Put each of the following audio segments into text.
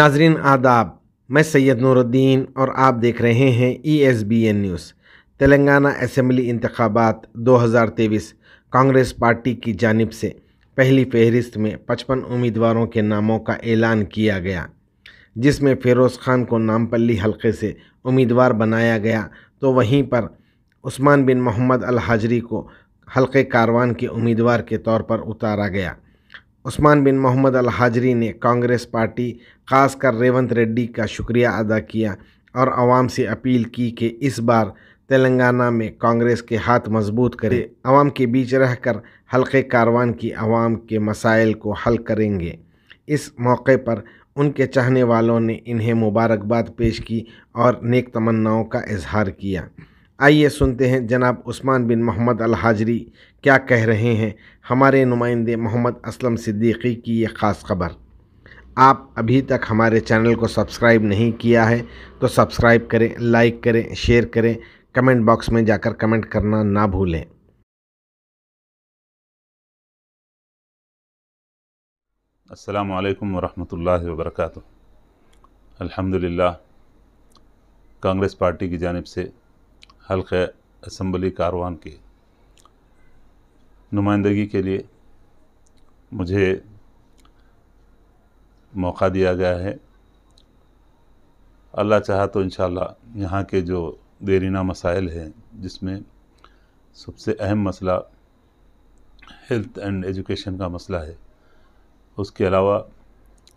नाजरीन आदाब मैं सैयद नूरुद्दीन और आप देख रहे हैं E S B N news Telangana assembly इंतबात दो हज़ार तेईस कांग्रेस पार्टी की जानब से पहली फहरिस्त में पचपन उम्मीदवारों के नामों का ऐलान किया गया जिसमें फेरोज़ खान को नामपल्ली हलके से उम्मीदवार बनाया गया तो वहीं पर उस्मान बिन मोहम्मद अल हाजरी को हल्के कारवान के उम्मीदवार के तौर पर उतारा गया उस्मान बिन मोहम्मद अल हाजरी ने कांग्रेस पार्टी खासकर रेवंत रेड्डी का शुक्रिया अदा किया और आवाम से अपील की कि इस बार तेलंगाना में कांग्रेस के हाथ मजबूत करें आवाम के बीच रहकर हल्के कारवान की आवाम के मसाइल को हल करेंगे इस मौके पर उनके चाहने वालों ने इन्हें मुबारकबाद पेश की और नेक तमन्नाओं का इजहार किया आइए सुनते हैं जनाब उस्मान बिन मोहम्मद अल हाजरी क्या कह रहे हैं हमारे नुमाइंदे मोहम्मद असलम सिद्दीकी की ये ख़ास खबर आप अभी तक हमारे चैनल को सब्सक्राइब नहीं किया है तो सब्सक्राइब करें लाइक करें शेयर करें कमेंट बॉक्स में जाकर कमेंट करना ना भूलें अस्सलाम वालेकुम वरहमतुल्लाहि व बरकातुहू अल्हम्दुलिल्लाह कांग्रेस पार्टी की जानब से हल्के असम्बली कारवान की नुमाइंदगी के लिए मुझे मौका दिया गया है अल्लाह चाहा तो इन यहाँ के जो देरीना मसाइल हैं जिसमें सबसे अहम मसला हेल्थ एंड एजुकेशन का मसला है उसके अलावा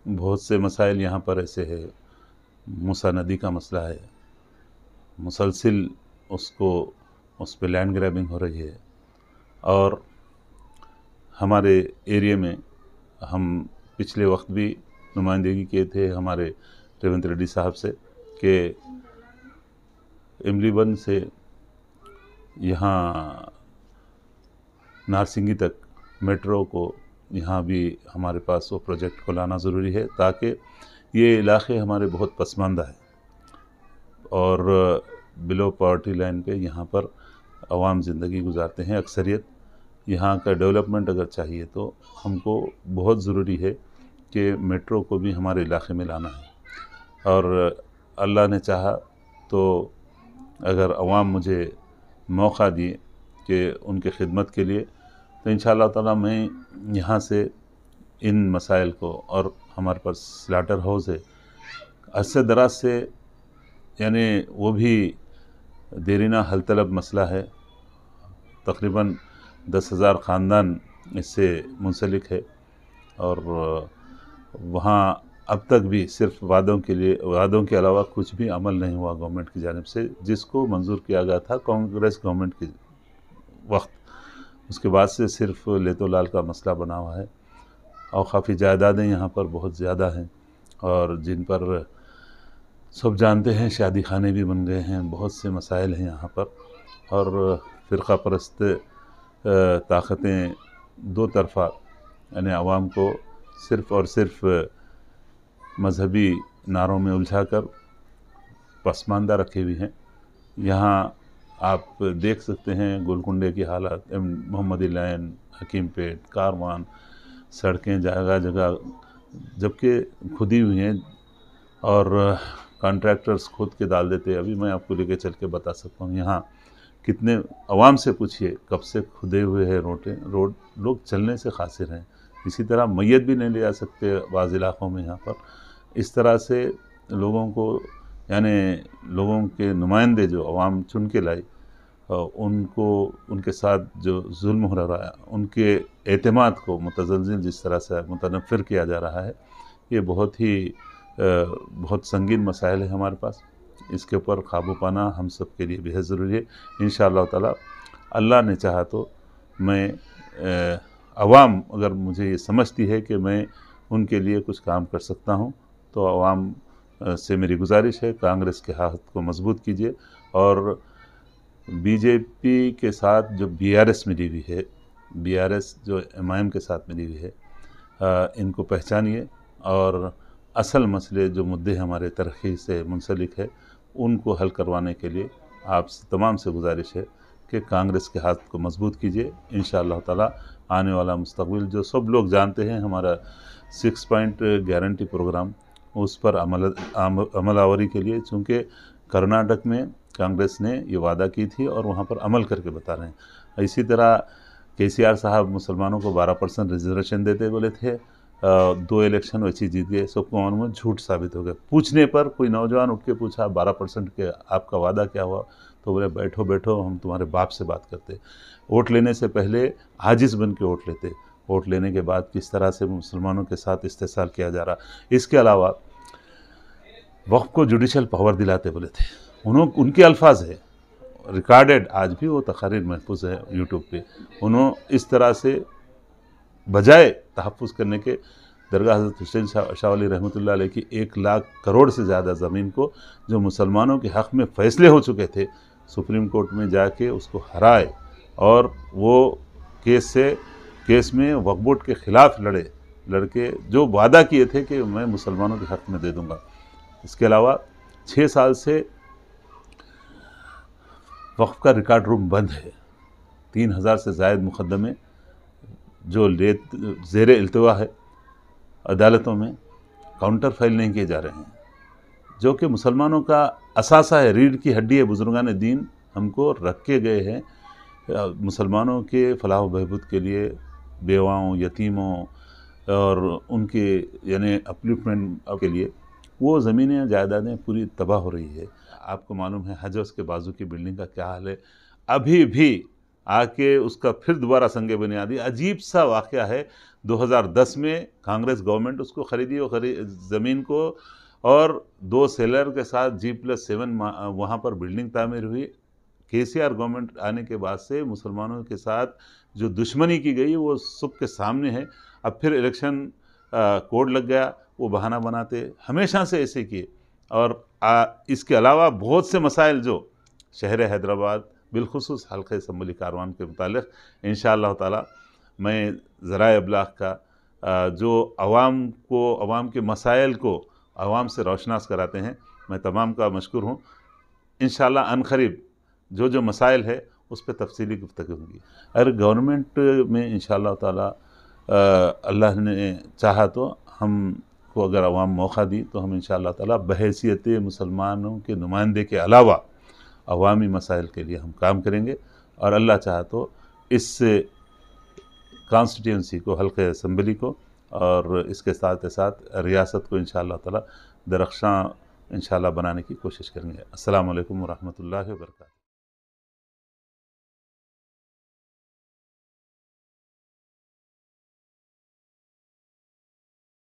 बहुत से मसाइल यहाँ पर ऐसे है मूसा नदी का मसला है मुसलसिल उसको उस पर लैंड ग्रैबिंग हो रही है और हमारे एरिए में हम पिछले वक्त भी नुमाइंदगी किए थे हमारे रेवंत रेड्डी साहब से कि इमलीबन से यहाँ नारसिंगी तक मेट्रो को यहाँ भी हमारे पास वो प्रोजेक्ट को लाना ज़रूरी है ताकि ये इलाके हमारे बहुत पसमानदा है और बिलो पावर्टी लाइन पे यहाँ पर आवाम ज़िंदगी गुजारते हैं अक्सरियत यहाँ का डेवलपमेंट अगर चाहिए तो हमको बहुत ज़रूरी है कि मेट्रो को भी हमारे इलाके में लाना है और अल्लाह ने चाहा तो अगर आवाम मुझे मौका दिए कि उनके खिदमत के लिए तो इन ताला मैं यहाँ से इन मसाइल को और हमारे पास स्लाटर हाउस है अरसे दराज से यानी वो भी देरीना हल तलब मसला है तकरीबन दस हज़ार ख़ानदान इससे मुंसलिक है और वहाँ अब तक भी सिर्फ वादों के लिए वादों के अलावा कुछ भी अमल नहीं हुआ गवर्नमेंट की जानब से जिसको मंजूर किया गया था कांग्रेस गवर्नमेंट के वक्त उसके बाद से सिर्फ लेतोलाल का मसला बना हुआ है और काफ़ी जायदादें यहाँ पर बहुत ज़्यादा हैं और जिन पर सब जानते हैं शादी खाने भी बन गए हैं बहुत से मसाइल हैं यहाँ पर और फिर परस्त ताकतें दो तरफ़ा यानी आवाम को सिर्फ़ और सिर्फ मजहबी नारों में उलझा कर पसमानदा रखे हुए हैं यहाँ आप देख सकते हैं गोलकुंडे की हालत मोहम्मद लाइन पेट कारवान सड़कें जगह जगह जबकि खुदी हुई हैं और कॉन्ट्रैक्टर्स खोद के डाल देते अभी मैं आपको लेके चल के बता सकता हूँ यहाँ कितने आवाम से पूछिए कब से खुदे हुए हैं रोटें रोड लोग चलने से खासिर हैं इसी तरह मैत भी नहीं ले जा सकते बाज़ इलाक़ों में यहाँ पर इस तरह से लोगों को यानी लोगों के नुमाइंदे जो आवाम चुन के लाए उनको उनके साथ जो जुल्म हो रहा है उनके अतमाद को मतजलजिल जिस तरह से मुतनफ़र किया जा रहा है ये बहुत ही बहुत संगीन मसाइल है हमारे पास इसके ऊपर काबू पाना हम सब के लिए बेहद ज़रूरी है इन ताला अल्लाह ने चाहा तो मैं आवाम अगर मुझे ये समझती है कि मैं उनके लिए कुछ काम कर सकता हूँ तो आवाम से मेरी गुजारिश है कांग्रेस के हाथ को मजबूत कीजिए और बीजेपी के साथ जो बीआरएस मिली हुई है बीआरएस जो एमआईएम के साथ मिली हुई है इनको पहचानिए और असल मसले जो मुद्दे हमारे तरक्की से मुंसलिक है उनको हल करवाने के लिए आप तमाम से गुजारिश है कि कांग्रेस के हाथ को मजबूत कीजिए इन ताला आने वाला मुस्तबिल जो सब लोग जानते हैं हमारा सिक्स पॉइंट गारंटी प्रोग्राम उस पर अमल आम, के लिए चूँकि कर्नाटक में कांग्रेस ने ये वादा की थी और वहाँ पर अमल करके बता रहे हैं इसी तरह के साहब मुसलमानों को 12 परसेंट रिजर्वेशन देते बोले थे दो इलेक्शन चीज़ जीत गए सब कौन में झूठ साबित हो गया पूछने पर कोई नौजवान उठ के पूछा बारह परसेंट के आपका वादा क्या हुआ तो बोले बैठो बैठो हम तुम्हारे बाप से बात करते वोट लेने से पहले हाजिज़ बन के वोट लेते वोट लेने के बाद किस तरह से मुसलमानों के साथ इस्तेसाल किया जा रहा इसके अलावा वक्त को जुडिशल पावर दिलाते बोले थे उन्होंने उनके अल्फाज है रिकॉर्डेड आज भी वो तकारीर महफूज है यूट्यूब पे उन्होंने इस तरह से बजाय तहफ़ करने के दरगाह हज़रत हुसैन शाह शाह रहमत ला की एक लाख करोड़ से ज़्यादा ज़मीन को जो मुसलमानों के हक़ में फ़ैसले हो चुके थे सुप्रीम कोर्ट में जाके उसको हराए और वो केस से केस में वकबोट के ख़िलाफ़ लड़े लड़के जो वादा किए थे कि मैं मुसलमानों के हक़ में दे दूँगा इसके अलावा छः साल से वक्फ का रिकॉर्ड रूम बंद है तीन हज़ार से जायद मुकदमे जो ले जेर अल्तवा है अदालतों में काउंटर फाइल नहीं किए जा रहे हैं जो कि मुसलमानों का असासा है रीढ़ की हड्डी है बुजुर्गान दीन हमको रखे गए हैं मुसलमानों के फलाह बहबूद के लिए बेवाओं यतीमों और उनके यानी अपलिफ्टमेंट के लिए वो ज़मीनें जायदादें पूरी तबाह हो रही है आपको मालूम है हजस के बाजू की बिल्डिंग का क्या हाल है अभी भी आके उसका फिर दोबारा संगे बुनियादी अजीब सा वाक़ है 2010 में कांग्रेस गवर्नमेंट उसको ख़रीदी और खरी ज़मीन को और दो सेलर के साथ जी प्लस सेवन वहाँ पर बिल्डिंग तामीर हुई के गवर्नमेंट आने के बाद से मुसलमानों के साथ जो दुश्मनी की गई वो सब के सामने है अब फिर इलेक्शन कोड लग गया वो बहाना बनाते हमेशा से ऐसे किए और आ, इसके अलावा बहुत से मसाइल जो शहर हैदराबाद बिलखसूस हल्क़ इसम्बली कारवान के मतलब इन शाह मैं ज़रा अबलाग का जो आवाम को आवाम के मसाइल को आवाम से रोशनास कराते हैं मैं तमाम का मशहूर हूँ इन खरीब जो जो मसाइल है उस पर तफसली गुफ्तु होगी अगर गवर्नमेंट में इन ताला अल्लाह ने चाहा तो हम को अगर आवाम मौका दी तो हम इन ताला बहसीत मुसलमानों के नुमाइंदे के अलावा अवामी मसाइल के लिए हम काम करेंगे और अल्लाह चाह तो इस कॉन्स्टिट्यूंसी को हल्के असम्बली को और इसके साथ साथ रियासत को इन शाह दरख्शां इन बनाने की कोशिश करेंगे असल वरहमल वर्का